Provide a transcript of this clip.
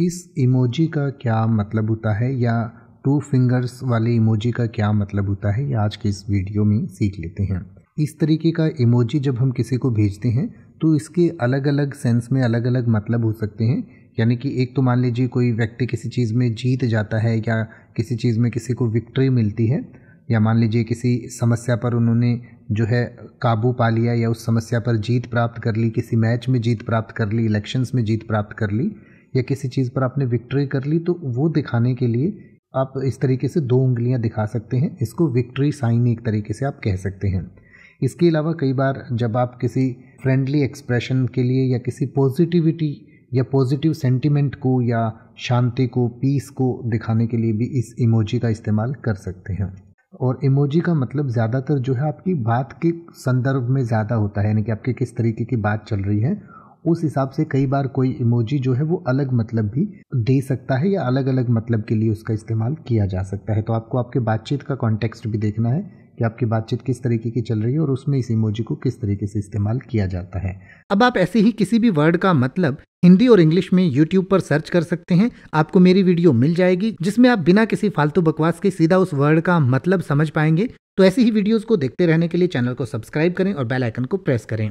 इस इमोजी का क्या मतलब होता है या टू फिंगर्स वाले इमोजी का क्या मतलब होता है ये आज के इस वीडियो में सीख लेते हैं इस तरीके का इमोजी जब हम किसी को भेजते हैं तो इसके अलग अलग सेंस में अलग अलग मतलब हो सकते हैं यानी कि एक तो मान लीजिए कोई व्यक्ति किसी चीज़ में जीत जाता है या किसी चीज़ में किसी को विक्ट्री मिलती है या मान लीजिए किसी समस्या पर उन्होंने जो है काबू पा लिया या उस समस्या पर जीत प्राप्त कर ली किसी मैच में जीत प्राप्त कर ली इलेक्शंस में जीत प्राप्त कर ली या किसी चीज़ पर आपने विक्ट्री कर ली तो वो दिखाने के लिए आप इस तरीके से दो उंगलियां दिखा सकते हैं इसको विक्ट्री साइन एक तरीके से आप कह सकते हैं इसके अलावा कई बार जब आप किसी फ्रेंडली एक्सप्रेशन के लिए या किसी पॉजिटिविटी या पॉजिटिव सेंटिमेंट को या शांति को पीस को दिखाने के लिए भी इस इमोजी का इस्तेमाल कर सकते हैं और इमोजी का मतलब ज़्यादातर जो है आपकी बात के संदर्भ में ज़्यादा होता है यानी कि आपके किस तरीके की बात चल रही है उस हिसाब से कई बार कोई इमोजी जो है वो अलग मतलब भी दे सकता है या अलग अलग मतलब के लिए उसका इस्तेमाल किया जा सकता है तो आपको आपके बातचीत का कॉन्टेक्स्ट भी देखना है कि आपकी बातचीत किस तरीके की चल रही है और उसमें इस इमोजी को किस तरीके से इस्तेमाल किया जाता है अब आप ऐसे ही किसी भी वर्ड का मतलब हिंदी और इंग्लिश में यूट्यूब पर सर्च कर सकते हैं आपको मेरी वीडियो मिल जाएगी जिसमें आप बिना किसी फालतू बकवास के सीधा उस वर्ड का मतलब समझ पाएंगे तो ऐसी ही वीडियोस को देखते रहने के लिए चैनल को सब्सक्राइब करें और बेल आइकन को प्रेस करें